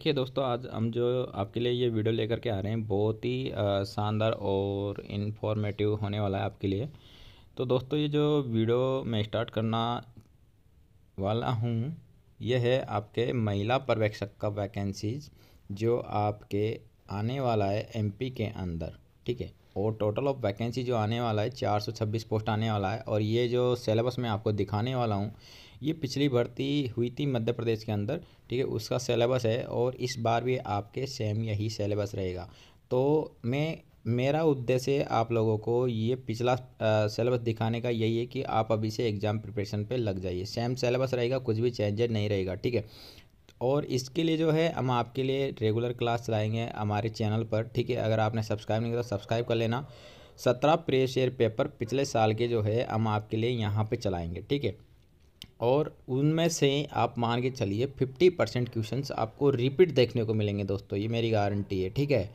देखिए दोस्तों आज हम जो आपके लिए ये वीडियो लेकर के आ रहे हैं बहुत ही शानदार और इन्फॉर्मेटिव होने वाला है आपके लिए तो दोस्तों ये जो वीडियो मैं स्टार्ट करना वाला हूँ ये है आपके महिला पर्यवेक्षक का वैकेंसीज जो आपके आने वाला है एमपी के अंदर ठीक है और टोटल ऑफ वैकेंसी जो आने वाला है 426 पोस्ट आने वाला है और ये जो सिलेबस मैं आपको दिखाने वाला हूँ ये पिछली भर्ती हुई थी मध्य प्रदेश के अंदर ठीक है उसका सिलेबस है और इस बार भी आपके सेम यही सिलेबस रहेगा तो मैं मेरा उद्देश्य आप लोगों को ये पिछला सिलेबस दिखाने का यही है कि आप अभी से एग्ज़ाम प्रिपरेशन पे लग जाइए सेम सिलेबस रहेगा कुछ भी चेंजेड नहीं रहेगा ठीक है और इसके लिए जो है हम आपके लिए रेगुलर क्लास चलाएंगे हमारे चैनल पर ठीक है अगर आपने सब्सक्राइब नहीं किया तो सब्सक्राइब कर लेना सत्रह प्रेस एयर पेपर पिछले साल के जो है हम आपके लिए यहाँ पे चलाएंगे ठीक है और उनमें से आप मान के चलिए फिफ्टी परसेंट क्वेश्चन आपको रिपीट देखने को मिलेंगे दोस्तों ये मेरी गारंटी है ठीक है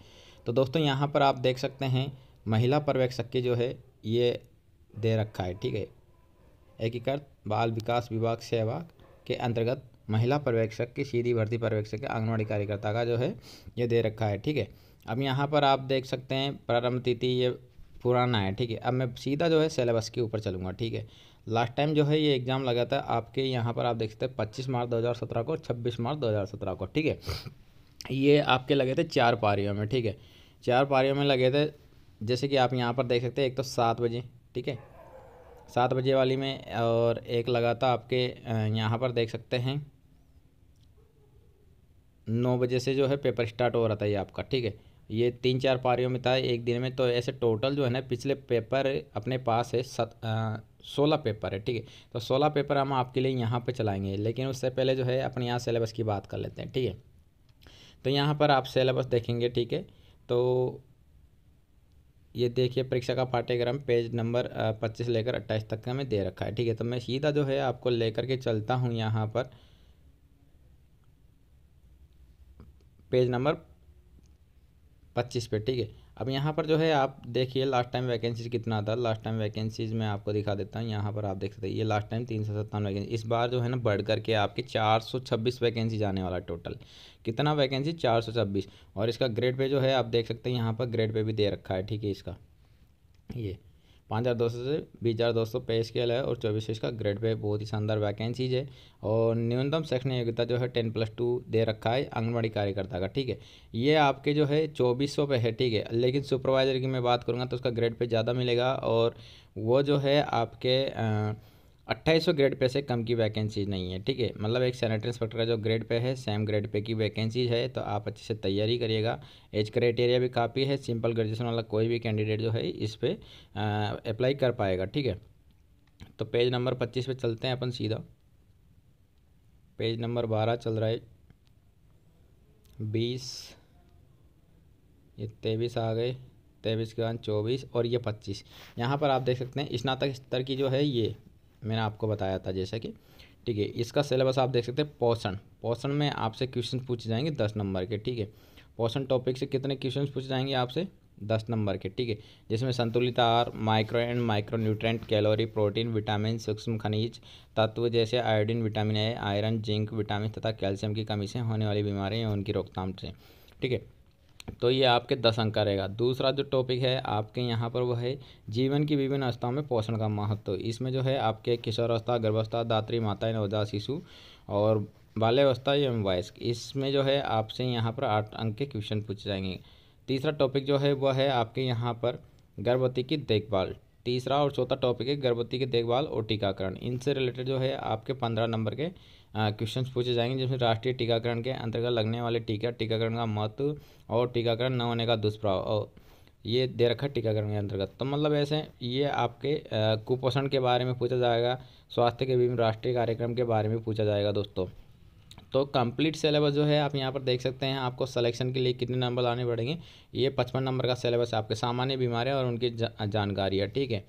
तो दोस्तों यहाँ पर आप देख सकते हैं महिला पर्यवेक्षक के जो है ये दे रखा है ठीक है एकीकृत बाल विकास विभाग सेवा के अंतर्गत महिला पर्यवेक्षक की सीधी भर्ती पर्यवेक्षक के आंगनबाड़ी कार्यकर्ता का जो है ये दे रखा है ठीक है अब यहाँ पर आप देख सकते हैं प्रारंभ तिथि ये पुराना है ठीक है अब मैं सीधा जो है सिलेबस के ऊपर चलूँगा ठीक है लास्ट टाइम जो है ये एग्ज़ाम लगा था आपके यहाँ पर आप देख सकते हैं पच्चीस मार्च दो को छब्बीस मार्च दो को ठीक है ये आपके लगे थे चार पारियों में ठीक है चार पारियों में लगे थे जैसे कि आप यहाँ पर देख सकते हैं एक तो सात बजे ठीक है सात बजे वाली में और एक लगा था आपके यहाँ पर देख सकते हैं नौ बजे से जो है पेपर स्टार्ट हो रहा था ये आपका ठीक है ये तीन चार पारियों में था एक दिन में तो ऐसे टोटल जो है ना पिछले पेपर अपने पास है सत सोलह पेपर है ठीक है तो सोलह पेपर हम आपके लिए यहाँ पे चलाएंगे लेकिन उससे पहले जो है अपने यहाँ सेलेबस की बात कर लेते हैं ठीक है तो यहाँ पर आप सिलेबस देखेंगे ठीक है तो ये देखिए परीक्षा का पाठ्यक्रम पेज नंबर पच्चीस लेकर अट्ठाईस तक का मैं दे रखा है ठीक है तो मैं सीधा जो है आपको लेकर के चलता हूँ यहाँ पर पेज नंबर पच्चीस पे ठीक है अब यहाँ पर जो है आप देखिए लास्ट टाइम वैकेंसीज कितना था लास्ट टाइम वैकेंसीज मैं आपको दिखा देता हूँ यहाँ पर आप देख सकते हैं ये लास्ट टाइम तीन सौ सत्तावन वैकेंसी इस बार जो है ना बढ़ करके आपके चार सौ छब्बीस वैकेंसी जाने वाला टोटल कितना वैकेंसी चार सौ छब्बीस और इसका ग्रेड पे जो है आप देख सकते हैं यहाँ पर ग्रेड पे भी दे रखा है ठीक है इसका ये पाँच हज़ार दो सौ से बीस हज़ार दो सौ पे स्केल है और चौबीस इसका ग्रेड पे बहुत ही शानदार वैकेंसीज है और न्यूनतम शैक्षणिक योग्यता जो है टेन प्लस टू दे रखा है आंगनबाड़ी कार्यकर्ता का ठीक है ये आपके जो है चौबीस सौ पे है ठीक है लेकिन सुपरवाइज़र की मैं बात करूँगा तो उसका ग्रेड पे ज़्यादा मिलेगा और वो जो है आपके आ, अट्ठाईस सौ ग्रेड पे से कम की वैकेंसीज नहीं है ठीक है मतलब एक सैनिटरी इंस्पेक्टर का जो ग्रेड पे है सेम ग्रेड पे की वैकेंसीज है तो आप अच्छे से तैयारी करिएगा एज क्राइटेरिया भी काफ़ी है सिंपल ग्रेजुएशन वाला कोई भी कैंडिडेट जो है इस पर अप्लाई कर पाएगा ठीक है तो पेज नंबर पच्चीस पे चलते हैं अपन सीधा पेज नंबर बारह चल रहा है बीस ये तेईस आ गए तेईस के बाद चौबीस और ये पच्चीस यहाँ पर आप देख सकते हैं स्नातक स्तर की जो है ये मैंने आपको बताया था जैसा कि ठीक है इसका सिलेबस आप देख सकते हैं पोषण पोषण में आपसे क्वेश्चन पूछे जाएंगे दस नंबर के ठीक है पोषण टॉपिक से कितने क्वेश्चन पूछे जाएंगे आपसे दस नंबर के ठीक है जिसमें संतुलित आहार micro and micro nutrient calorie protein vitamin सूक्ष्म खनिज तत्व जैसे iodine vitamin A iron zinc vitamin तथा कैल्शियम की कमी से होने वाली बीमारियाँ उनकी रोकथाम से ठीक है तो ये आपके दस अंक का रहेगा दूसरा जो टॉपिक है आपके यहाँ पर वो है जीवन की विभिन्न अवस्थाओं में पोषण का महत्व इसमें जो है आपके किशोरावस्था गर्भावस्था दात्री माता नवजात शिशु और बाल्यावस्था एवं वयस्क इसमें जो है आपसे यहाँ पर आठ अंक के क्वेश्चन पूछे जाएंगे तीसरा टॉपिक जो है वह है आपके यहाँ पर गर्भवती की देखभाल तीसरा और चौथा टॉपिक है गर्भवती की देखभाल और टीकाकरण इनसे रिलेटेड जो है आपके पंद्रह नंबर के क्वेश्चंस पूछे जाएंगे जिसमें राष्ट्रीय टीकाकरण के अंतर्गत लगने वाले टीका टीकाकरण का महत्व और टीकाकरण न होने का दुष्प्रभाव ये दे रखा टीकाकरण के अंतर्गत तो मतलब ऐसे ये आपके कुपोषण के बारे में पूछा जाएगा स्वास्थ्य के विभिन्न राष्ट्रीय कार्यक्रम के बारे में पूछा जाएगा दोस्तों तो कंप्लीट सिलेबस जो है आप यहाँ पर देख सकते हैं आपको सिलेक्शन के लिए कितने नंबर लाने पड़ेंगे ये पचपन नंबर का सिलेबस आपके सामान्य बीमारियाँ और उनकी जा, जानकारी है ठीक है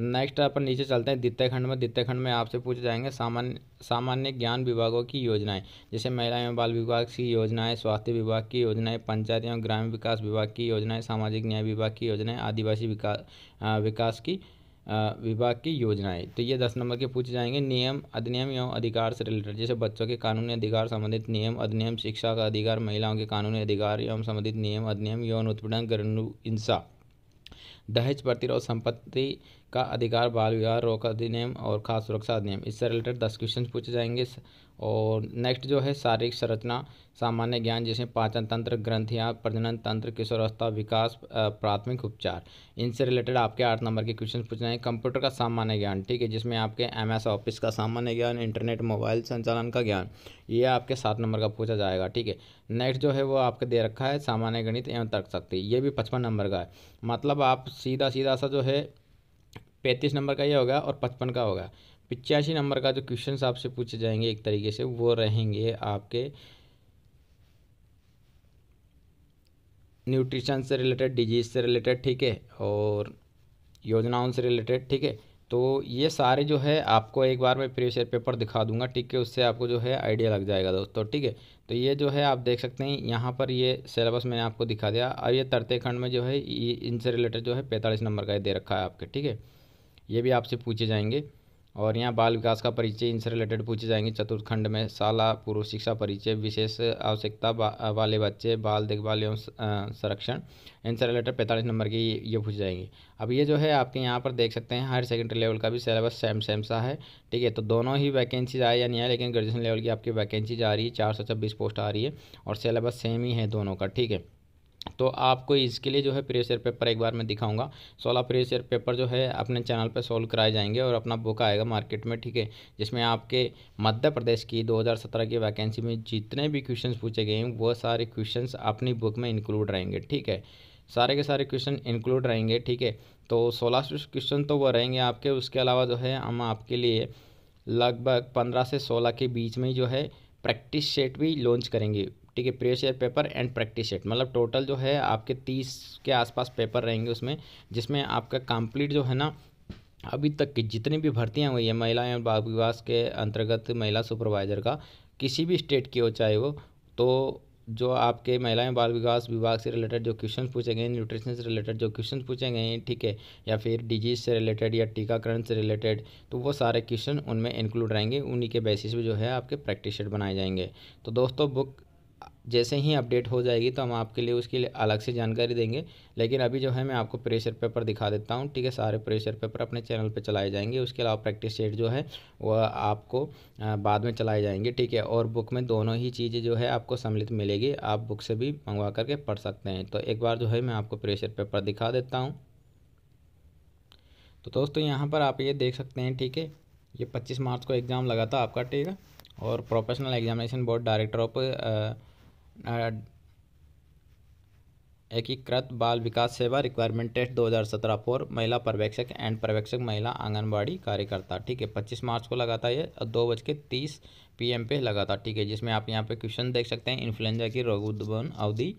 नेक्स्ट अपन नीचे चलते हैं द्वितीय खंड में द्वितीय खंड में आपसे पूछे जाएंगे सामान्य सामान्य ज्ञान विभागों की योजनाएं जैसे महिला एवं बाल विभाग की योजनाएं स्वास्थ्य विभाग की योजनाएं पंचायत एवं ग्रामीण विकास विभाग की योजनाएं सामाजिक न्याय विभाग की योजनाएं आदिवासी विकास विकास की विभाग की योजनाएं तो ये दस नंबर के पूछे जाएंगे नियम अधिनियम एवं अधिकार से रिलेटेड जैसे बच्चों के कानूनी अधिकार संबंधित नियम अधिनियम शिक्षा का अधिकार महिलाओं के कानूनी अधिकार एवं संबंधित नियम अधिनियम यौन उत्पीड़न घरेलू हिंसा दहेज प्रतिरोध संपत्ति का अधिकार बाल विवाह रोक अधिनियम और खास सुरक्षा अधिनियम इससे रिलेटेड दस क्वेश्चन पूछे जाएंगे और नेक्स्ट जो है शारीरिक संरचना सामान्य ज्ञान जैसे पाचन तंत्र ग्रंथियाँ प्रजनन तंत्र किशोरावस्था विकास प्राथमिक उपचार इनसे रिलेटेड आपके आठ नंबर के क्वेश्चन पूछे जाएंगे कंप्यूटर का सामान्य ज्ञान ठीक है जिसमें आपके एम एस ऑफिस का सामान्य ज्ञान इंटरनेट मोबाइल संचालन का ज्ञान ये आपके सात नंबर का पूछा जाएगा ठीक है नेक्स्ट जो है वो आपके दे रखा है सामान्य गणित एवं तर्क शक्ति ये भी पचपन नंबर का है मतलब आप सीधा सीधा सा जो है पैंतीस नंबर का ये होगा और पचपन का होगा पिचासी नंबर का जो क्वेश्चन आपसे पूछे जाएंगे एक तरीके से वो रहेंगे आपके न्यूट्रिशन से रिलेटेड डिजीज़ से रिलेटेड ठीक है और योजनाओं से रिलेटेड ठीक है तो ये सारे जो है आपको एक बार मैं प्रेशर पेपर दिखा दूंगा ठीक है उससे आपको जो है आइडिया लग जाएगा दोस्तों ठीक है तो ये जो है आप देख सकते हैं यहाँ पर ये सिलेबस मैंने आपको दिखा दिया और ये तरते खंड में जो है इनसे रिलेटेड जो है पैंतालीस नंबर का दे रखा है आपके ठीक है ये भी आपसे पूछे जाएंगे और यहाँ बाल विकास का परिचय इनसे रिलेटेड पूछे जाएंगे चतुर्थखंड में शाला पूर्व शिक्षा परिचय विशेष आवश्यकता बा, वाले बच्चे बाल देखभाल एवं संरक्षण इनसे रिलेटेड पैंतालीस नंबर की ये पूछे जाएंगे अब ये जो है आपके यहाँ पर देख सकते हैं हायर सेकेंडरी लेवल का भी सिलेबस सेम सेम सा है ठीक है तो दोनों ही वैकेंसीज आए या नहीं आए लेकिन ग्रेजुएशन लेवल की आपकी वैकेंसीज आ रही है चार सौ छब्बीस पोस्ट आ रही है और सिलेबस सेम ही है दोनों का ठीक है तो आपको इसके लिए जो है प्रेशर पेपर एक बार मैं दिखाऊंगा सोलह प्रेशर पेपर जो है अपने चैनल पर सोल्व कराए जाएंगे और अपना बुक आएगा मार्केट में ठीक है जिसमें आपके मध्य प्रदेश की 2017 की वैकेंसी में जितने भी क्वेश्चन पूछे गए हैं वो सारे क्वेश्चन अपनी बुक में इंक्लूड रहेंगे ठीक है सारे के सारे क्वेश्चन इंक्लूड रहेंगे ठीक है तो सोलह क्वेश्चन तो वो रहेंगे आपके उसके अलावा जो है हम आपके लिए लगभग पंद्रह से सोलह के बीच में जो है प्रैक्टिस सेट भी लॉन्च करेंगे ठीक है previous year paper and practice set मतलब टोटल जो है आपके तीस के आसपास पेपर रहेंगे उसमें जिसमें आपका कंप्लीट जो है ना अभी तक की जितनी भी भर्तियाँ हुई हैं महिला एवं बाल विवास के अंतर्गत महिला सुपरवाइज़र का किसी भी स्टेट की हो चाहे वो तो जो आपके महिला एवं बाल विकास विभाग से रिलेटेड जो क्वेश्चन पूछे गए न्यूट्रिशन से रिलेटेड जो क्वेश्चन पूछे गए हैं ठीक है या फिर डिजीज से रिलेटेड या टीकाकरण से रिलेटेड तो वो सारे क्वेश्चन उनमें इंक्लूड रहेंगे उन्हीं के बेसिस पे जो है आपके प्रैक्टिस शीट बनाए जाएंगे तो दोस्तों बुक जैसे ही अपडेट हो जाएगी तो हम आपके लिए उसके लिए अलग से जानकारी देंगे लेकिन अभी जो है मैं आपको प्रेशर पेपर दिखा देता हूँ ठीक है सारे प्रेशर पेपर अपने चैनल पर चलाए जाएंगे उसके अलावा प्रैक्टिस सेट जो है वह आपको बाद में चलाए जाएंगे ठीक है और बुक में दोनों ही चीज़ें जो है आपको सम्मिलित मिलेगी आप बुक से भी मंगवा करके पढ़ सकते हैं तो एक बार जो है मैं आपको प्रेशर पेपर दिखा देता हूँ तो दोस्तों यहाँ पर आप ये देख सकते हैं ठीक है ये 25 मार्च को एग्ज़ाम लगा था आपका ठीक है और professional examination board director of एकीकृत बाल विकास सेवा रिक्वायरमेंट टेस्ट 2017 फोर महिला पर्यवेक्षक एंड पर्यवेक्षक महिला आंगनबाड़ी कार्यकर्ता ठीक है पच्चीस मार्च को लगा था ये और दो बज के तीस पी पे लगा था ठीक है जिसमें आप यहाँ पे क्वेश्चन देख सकते हैं इन्फ्लुएंजा की रोग उद्भवन अवधि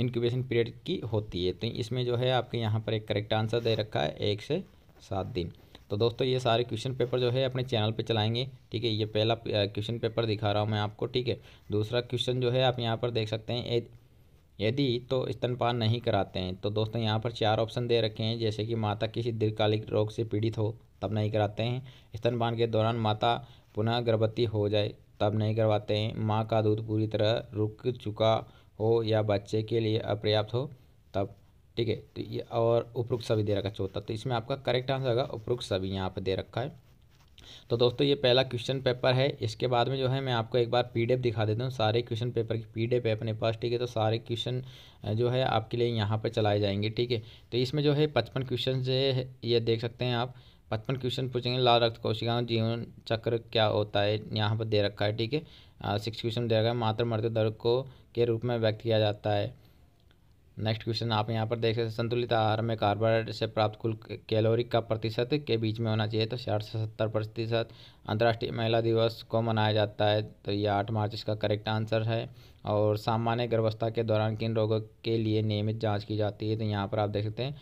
इनक्यूबेशन पीरियड की होती है तो इसमें जो है आपके यहाँ पर एक करेक्ट आंसर दे रखा है एक से सात दिन तो दोस्तों ये सारे क्वेश्चन पेपर जो है अपने चैनल पे चलाएंगे ठीक है ये पहला क्वेश्चन पेपर दिखा रहा हूँ मैं आपको ठीक है दूसरा क्वेश्चन जो है आप यहाँ पर देख सकते हैं यदि तो स्तनपान नहीं कराते हैं तो दोस्तों यहाँ पर चार ऑप्शन दे रखे हैं जैसे कि माता किसी दीर्घकालिक रोग से पीड़ित हो तब नहीं कराते हैं स्तनपान के दौरान माता पुनः गर्भवती हो जाए तब नहीं करवाते हैं माँ का दूध पूरी तरह रुक चुका हो या बच्चे के लिए अपर्याप्त हो ठीक है तो ये और उपरोक्त सभी दे रखा है चौथा तो इसमें आपका करेक्ट आंसर होगा उपरोक्त सभी यहाँ पर दे रखा है तो दोस्तों ये पहला क्वेश्चन पेपर है इसके बाद में जो है मैं आपको एक बार पीडीएफ दिखा देता हूँ सारे क्वेश्चन पेपर की पीडीएफ है अपने पास ठीक है तो सारे क्वेश्चन जो है आपके लिए यहाँ पर चलाए जाएंगे ठीक है तो इसमें जो है पचपन क्वेश्चन जो ये देख सकते हैं आप पचपन क्वेश्चन पूछेंगे लाल रक्त कोशिकाओं जीवन चक्र क्या होता है यहाँ पर दे रखा है ठीक है सिक्स क्वेश्चन दे रखा है मात्र मृत्यु दर को के रूप में व्यक्त किया जाता है नेक्स्ट क्वेश्चन आप यहाँ पर देख सकते हैं संतुलित आहार में कार्बोहाइड्रेट से प्राप्त कुल कैलोरी का प्रतिशत के बीच में होना चाहिए तो साठ से सत्तर प्रतिशत अंतर्राष्ट्रीय महिला दिवस को मनाया जाता है तो ये आठ मार्च इसका करेक्ट आंसर है और सामान्य गर्भावस्था के दौरान किन रोगों के लिए नियमित जाँच की जाती है तो यहाँ पर आप देख सकते हैं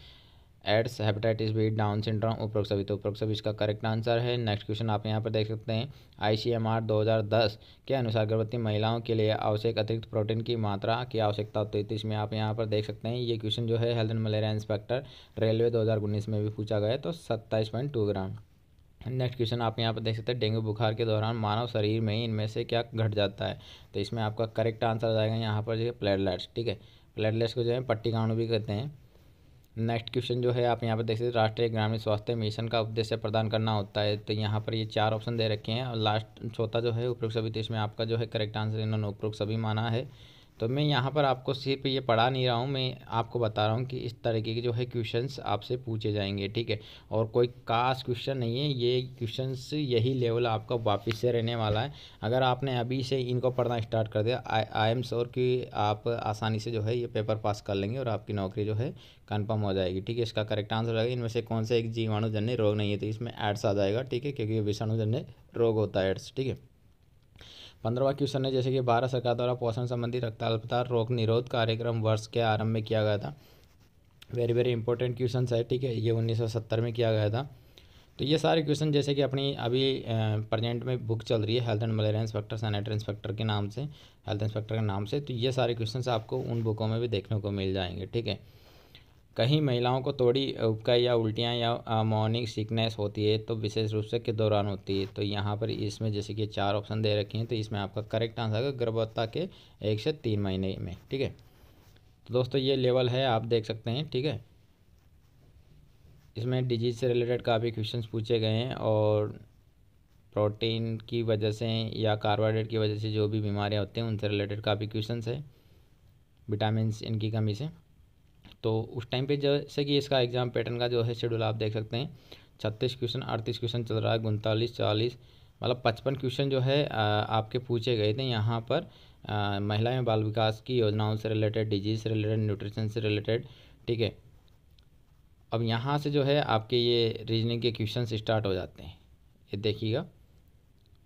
AIDS hepatitis B Down syndrome उपरोक्त सभी तो उपरोक्त सभी इसका करेक्ट आंसर है नेक्स्ट क्वेश्चन आप यहाँ पर देख सकते हैं आईसीएमआर 2010 के अनुसार गर्भवती महिलाओं के लिए आवश्यक अतिरिक्त प्रोटीन की मात्रा की आवश्यकता होती तो इसमें आप यहाँ पर देख सकते हैं ये क्वेश्चन जो है health and malaria inspector railway दो में भी पूछा गया तो सत्ताईस ग्राम नेक्स्ट क्वेश्चन आप यहाँ पर देख सकते हैं डेंगू बुखार के दौरान मानव शरीर में इनमें से क्या घट जाता है तो इसमें आपका करेक्ट आंसर आ जाएगा यहाँ पर जो है प्लेटलेट्स ठीक है प्लेटलेट्स को जो है पट्टी काणु भी कहते हैं नेक्स्ट क्वेश्चन जो है आप यहाँ पर देख सकते राष्ट्रीय ग्रामीण स्वास्थ्य मिशन का उद्देश्य प्रदान करना होता है तो यहाँ पर ये चार ऑप्शन दे रखे हैं और लास्ट चौथा जो है उपरोक्त सभी देश तो में आपका जो है करेक्ट आंसर इन्होंने उपरोक्त सभी माना है तो मैं यहाँ पर आपको सिर्फ ये पढ़ा नहीं रहा हूँ मैं आपको बता रहा हूँ कि इस तरीके के जो है क्वेश्चंस आपसे पूछे जाएंगे ठीक है और कोई खास क्वेश्चन नहीं है ये क्वेश्चंस यही लेवल आपका वापस से रहने वाला है अगर आपने अभी से इनको पढ़ना स्टार्ट कर दिया आई एम श्योर कि आप आसानी से जो है ये पेपर पास कर लेंगे और आपकी नौकरी जो है कन्फर्म हो जाएगी ठीक है इसका करेक्ट आंसर रहेगा इनमें से कौन सा एक जीवाणुजन्य रोग नहीं है तो इसमें एड्स आ जाएगा ठीक है क्योंकि विषाणुजन्य रोग होता है एड्स ठीक है पंद्रहवा क्वेश्चन है जैसे कि भारत सरकार द्वारा पोषण संबंधी रक्ताल्पता रोग निरोध कार्यक्रम वर्ष के आरंभ में किया गया था वेरी वेरी इंपॉर्टेंट क्वेश्चन है ठीक है ये 1970 में किया गया था तो ये सारे क्वेश्चन जैसे कि अपनी अभी प्रेजेंट में बुक चल रही है health and malaria inspector sanitary inspector के नाम से हेल्थ इंस्पेक्टर के नाम से तो ये सारे क्वेश्चन आपको उन बुकों में भी देखने को मिल जाएंगे ठीक है कहीं महिलाओं को थोड़ी उपका या उल्टियाँ या मॉर्निंग सिकनेस होती है तो विशेष रूप से के दौरान होती है तो यहाँ पर इसमें जैसे कि चार ऑप्शन दे रखे हैं तो इसमें आपका करेक्ट आंसर आएगा गर्भवत्ता के एक से तीन महीने में ठीक है तो दोस्तों ये लेवल है आप देख सकते हैं ठीक है इसमें डिजीज से रिलेटेड काफ़ी क्वेश्चन पूछे गए हैं और प्रोटीन की वजह से या कार्बोहाइड्रेट की वजह से जो भी बीमारियाँ होती हैं उनसे रिलेटेड काफ़ी क्वेश्चन है विटामिन इनकी कमी से तो उस टाइम पे जैसे कि इसका एग्ज़ाम पैटर्न का जो है शेड्यूल आप देख सकते हैं छत्तीस क्वेश्चन अड़तीस क्वेश्चन चल रहा है उनतालीस चालीस मतलब पचपन क्वेश्चन जो है आपके पूछे गए थे यहाँ पर महिला एवं बाल विकास की योजनाओं से रिलेटेड डिजीज से रिलेटेड न्यूट्रिशन से रिलेटेड ठीक है अब यहाँ से जो है आपके ये रीजनिंग के क्वेश्चन स्टार्ट हो जाते हैं ये देखिएगा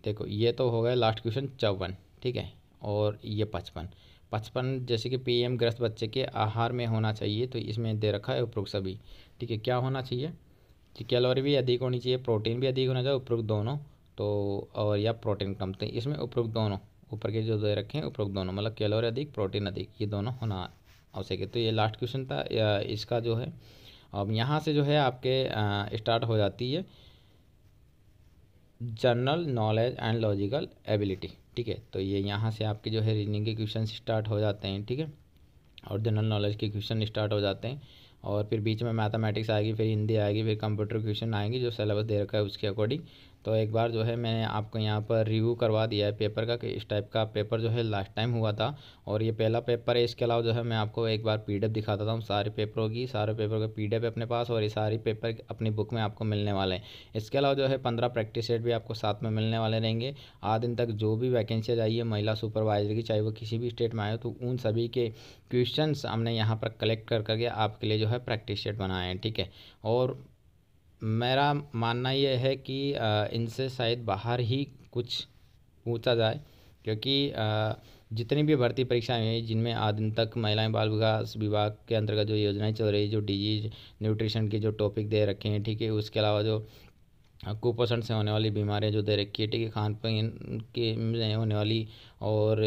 देखो ये तो हो गए लास्ट क्वेश्चन चौवन ठीक है और ये पचपन पचपन जैसे कि पीएम ग्रस्त बच्चे के आहार में होना चाहिए तो इसमें दे रखा है उपरोक्त सभी ठीक है क्या होना चाहिए कि कैलोरी भी अधिक होनी चाहिए प्रोटीन भी अधिक होना चाहिए उपरोक्त दोनों तो और या प्रोटीन कम तो इसमें उपरोक्त दोनों ऊपर के जो दे रखे हैं उपरोक्त दोनों मतलब कैलोरी अधिक प्रोटीन अधिक ये दोनों होना आवश्यक है तो ये लास्ट क्वेश्चन था इसका जो है अब यहाँ से जो है आपके स्टार्ट हो जाती है general knowledge and logical ability ठीक है तो ये यहाँ से आपके जो है रीजनिंग के क्वेश्चन स्टार्ट हो जाते हैं ठीक है और जनरल नॉलेज के क्वेश्चन स्टार्ट हो जाते हैं और फिर बीच में मैथमेटिक्स आएगी फिर हिंदी आएगी फिर कंप्यूटर क्वेश्चन आएंगे जो सिलेबस दे रखा है उसके अकॉर्डिंग तो एक बार जो है मैंने आपको यहाँ पर रिव्यू करवा दिया है पेपर का कि इस टाइप का पेपर जो है लास्ट टाइम हुआ था और ये पहला पेपर है इसके अलावा जो है मैं आपको एक बार पी दिखाता था सारे पेपरों की सारे पेपरों के पी अपने पास और ये सारी पेपर अपनी बुक में आपको मिलने वाले हैं इसके अलावा जो है पंद्रह प्रैक्टिस सेट भी आपको साथ में मिलने वाले रहेंगे आठ दिन तक जो भी वैकेंसी है महिला सुपरवाइजर की चाहे वो किसी भी स्टेट में आए तो उन सभी के क्वेश्चन हमने यहाँ पर कलेक्ट कर करके आपके लिए जो है प्रैक्टिस सेट बनाए हैं ठीक है और मेरा मानना यह है कि इनसे शायद बाहर ही कुछ पूछा जाए क्योंकि जितनी भी भर्ती परीक्षाएं हैं जिनमें आज दिन तक महिलाएं बाल विकास विभाग के अंतर्गत जो योजनाएं चल रही है जो डिजीज न्यूट्रिशन के जो टॉपिक दे रखे हैं ठीक है उसके अलावा जो कुपोषण से होने वाली बीमारियां जो दे रखी है ठीक है खान पान के में होने वाली और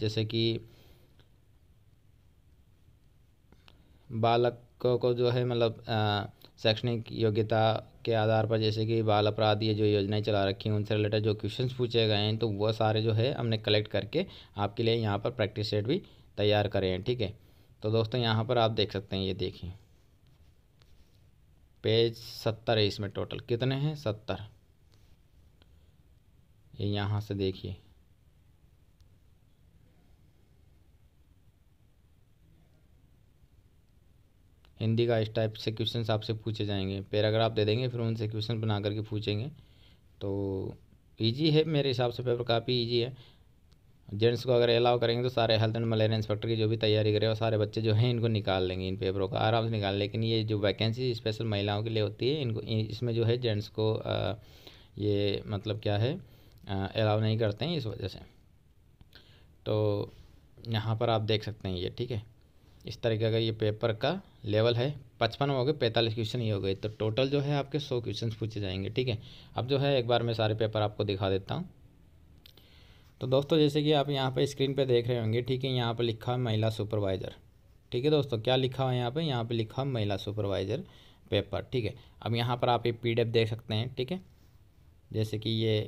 जैसे कि बालकों को जो है मतलब शैक्षणिक योग्यता के आधार पर जैसे कि बाल अपराध ये जो योजनाएं चला रखी हैं उनसे रिलेटेड जो क्वेश्चन पूछे गए हैं तो वो सारे जो है हमने कलेक्ट करके आपके लिए यहाँ पर प्रैक्टिस सेट भी तैयार करे हैं ठीक है तो दोस्तों यहाँ पर आप देख सकते हैं ये देखिए पेज सत्तर है इसमें टोटल कितने हैं सत्तर ये यहाँ से देखिए हिंदी का इस टाइप से क्वेश्चन आपसे पूछे जाएंगे पैराग्राफ दे देंगे फिर उनसे क्वेश्चन बना करके पूछेंगे तो ईजी है मेरे हिसाब से पेपर काफ़ी ईजी है जेंट्स को अगर अलाउ करेंगे तो सारे हेल्थ एंड मलेरिया इंस्पेक्टर की जो भी तैयारी करे और सारे बच्चे जो हैं इनको निकाल लेंगे इन पेपरों का आराम से निकाल लेकिन ये जो वैकेंसी स्पेशल महिलाओं के लिए होती है इनको इसमें जो है जेंट्स को आ, ये मतलब क्या है अलाउ नहीं करते हैं इस वजह से तो यहाँ पर आप देख सकते हैं ये ठीक है इस तरीके का ये पेपर का लेवल है पचपन हो गए पैंतालीस क्वेश्चन ये हो गए तो टोटल जो है आपके सौ क्वेश्चन पूछे जाएंगे ठीक है अब जो है एक बार मैं सारे पेपर आपको दिखा देता हूँ तो दोस्तों जैसे कि आप यहाँ पर स्क्रीन पर देख रहे होंगे ठीक है यहाँ पर लिखा है महिला सुपरवाइज़र ठीक है दोस्तों क्या लिखा हुआ है यहाँ पर यहाँ पर लिखा है महिला सुपरवाइज़र पेपर ठीक है अब यहाँ पर आप ये पी देख सकते हैं ठीक है जैसे कि ये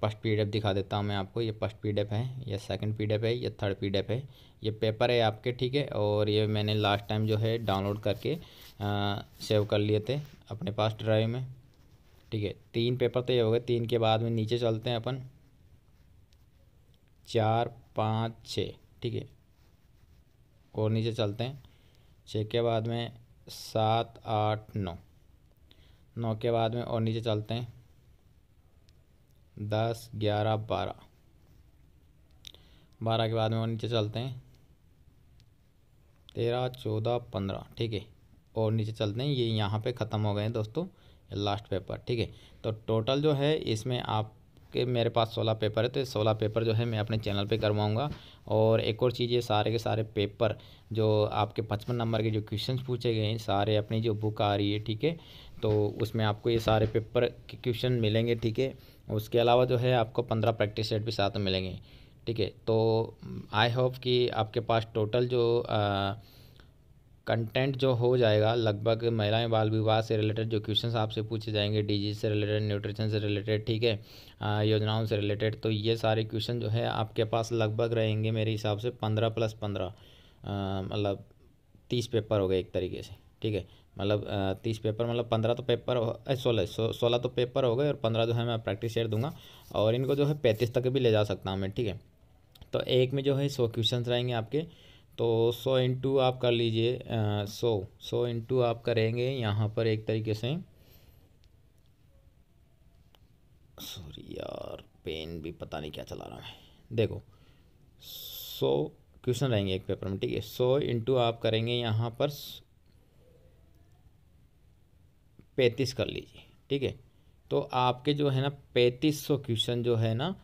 फर्स्ट पी दिखा देता हूँ मैं आपको ये फर्स्ट पी है ये सेकंड पी है ये थर्ड पी है ये पेपर है आपके ठीक है और ये मैंने लास्ट टाइम जो है डाउनलोड करके सेव कर लिए थे अपने पास ड्राइव में ठीक है तीन पेपर तो ये हो गए तीन के बाद में नीचे चलते हैं अपन चार पाँच छ ठीक है और नीचे चलते हैं छः के बाद में सात आठ नौ नौ के बाद में और नीचे चलते हैं दस ग्यारह बारह बारह के बाद में और नीचे चलते हैं तेरह चौदह पंद्रह ठीक है और नीचे चलते हैं ये यहाँ पे ख़त्म हो गए हैं दोस्तों लास्ट पेपर ठीक है तो टोटल जो है इसमें आप मेरे पास सोलह पेपर है तो सोलह पेपर जो है मैं अपने चैनल पे करवाऊँगा और एक और चीज़ ये सारे के सारे पेपर जो आपके पचपन नंबर के जो क्वेश्चन पूछे गए हैं सारे अपनी जो बुक आ रही है ठीक है तो उसमें आपको ये सारे पेपर के क्वेश्चन मिलेंगे ठीक है उसके अलावा जो है आपको पंद्रह प्रैक्टिस सेट भी साथ में मिलेंगे ठीक है तो आई होप कि आपके पास टोटल जो कंटेंट जो हो जाएगा लगभग महिलाएं बाल विवाह से रिलेटेड जो क्वेश्चंस आपसे पूछे जाएंगे डिजीज से रिलेटेड न्यूट्रिशन से रिलेटेड ठीक है योजनाओं से रिलेटेड तो ये सारे क्वेश्चन जो है आपके पास लगभग रहेंगे मेरे हिसाब से पंद्रह प्लस पंद्रह मतलब तीस पेपर हो गए एक तरीके से ठीक है मतलब तीस पेपर मतलब पंद्रह तो पेपर सोलह सो, सोलह तो पेपर हो गए और पंद्रह जो है मैं प्रैक्टिस शेयर दूंगा और इनको जो है पैंतीस तक भी ले जा सकता हूँ मैं ठीक है तो एक में जो है सौ क्वेश्चन रहेंगे आपके तो सौ इंटू आप कर लीजिए सौ सौ इंटू आप करेंगे यहाँ पर एक तरीके से सॉरी यार पेन भी पता नहीं क्या चला रहा है देखो सौ क्वेश्चन रहेंगे एक पेपर में ठीक है सौ इंटू आप करेंगे यहाँ पर पैंतीस कर लीजिए ठीक है तो आपके जो है ना पैंतीस सौ क्वेश्चन जो है ना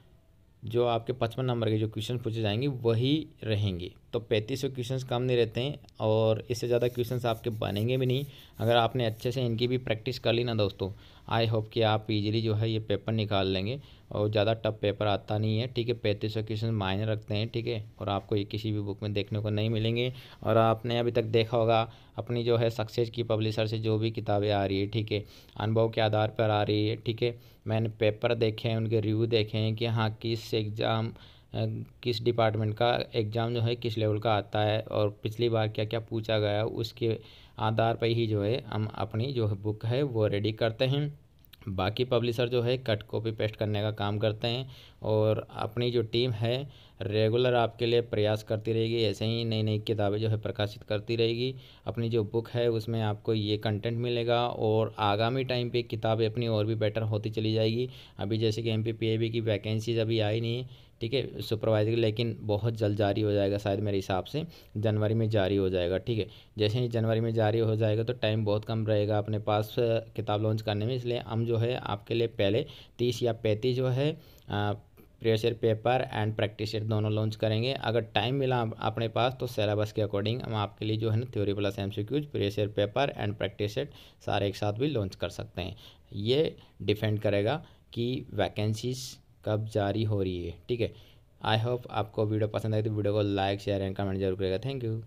जो आपके पचपन नंबर के जो क्वेश्चन पूछे जाएंगे वही रहेंगे तो पैंतीस सौ क्वेश्चन कम नहीं रहते हैं और इससे ज़्यादा क्वेश्चन आपके बनेंगे भी नहीं अगर आपने अच्छे से इनकी भी प्रैक्टिस कर ली ना दोस्तों आई होप कि आप इजीली जो है ये पेपर निकाल लेंगे और ज़्यादा टफ पेपर आता नहीं है ठीक है पैंतीस सौ क्वेश्चन मायने रखते हैं ठीक है और आपको ये किसी भी बुक में देखने को नहीं मिलेंगे और आपने अभी तक देखा होगा अपनी जो है सक्सेस की पब्लिशर से जो भी किताबें आ रही है ठीक है अनुभव के आधार पर आ रही है ठीक है मैंने पेपर देखे हैं उनके रिव्यू देखे हैं कि हाँ किस एग्ज़ाम किस डिपार्टमेंट का एग्ज़ाम जो है किस लेवल का आता है और पिछली बार क्या क्या पूछा गया उसके आधार पर ही जो है हम अपनी जो है बुक है वो रेडी करते हैं बाकी पब्लिशर जो है कट कॉपी पेस्ट करने का काम करते हैं और अपनी जो टीम है रेगुलर आपके लिए प्रयास करती रहेगी ऐसे ही नई नई किताबें जो है प्रकाशित करती रहेगी अपनी जो बुक है उसमें आपको ये कंटेंट मिलेगा और आगामी टाइम पे किताबें अपनी और भी बेटर होती चली जाएगी अभी जैसे कि एम पी की वैकेंसीज अभी आई नहीं है ठीक है सुपरवाइजर लेकिन बहुत जल्द जारी हो जाएगा शायद मेरे हिसाब से जनवरी में जारी हो जाएगा ठीक है जैसे ही जनवरी में जारी हो जाएगा तो टाइम बहुत कम रहेगा अपने पास किताब लॉन्च करने में इसलिए हम जो है आपके लिए पहले तीस या पैंतीस जो है आ, pressure paper and practice set दोनों लॉन्च करेंगे अगर टाइम मिला अपने पास तो सिलेबस के अकॉर्डिंग हम आपके लिए जो है ना थ्योरी प्लस एम pressure paper and practice set सारे एक साथ भी लॉन्च कर सकते हैं ये डिपेंड करेगा कि वैकेंसीज कब जारी हो रही है ठीक है आई होप आपको वीडियो पसंद आए तो वीडियो को लाइक शेयर एंड कमेंट जरूर करेगा थैंक यू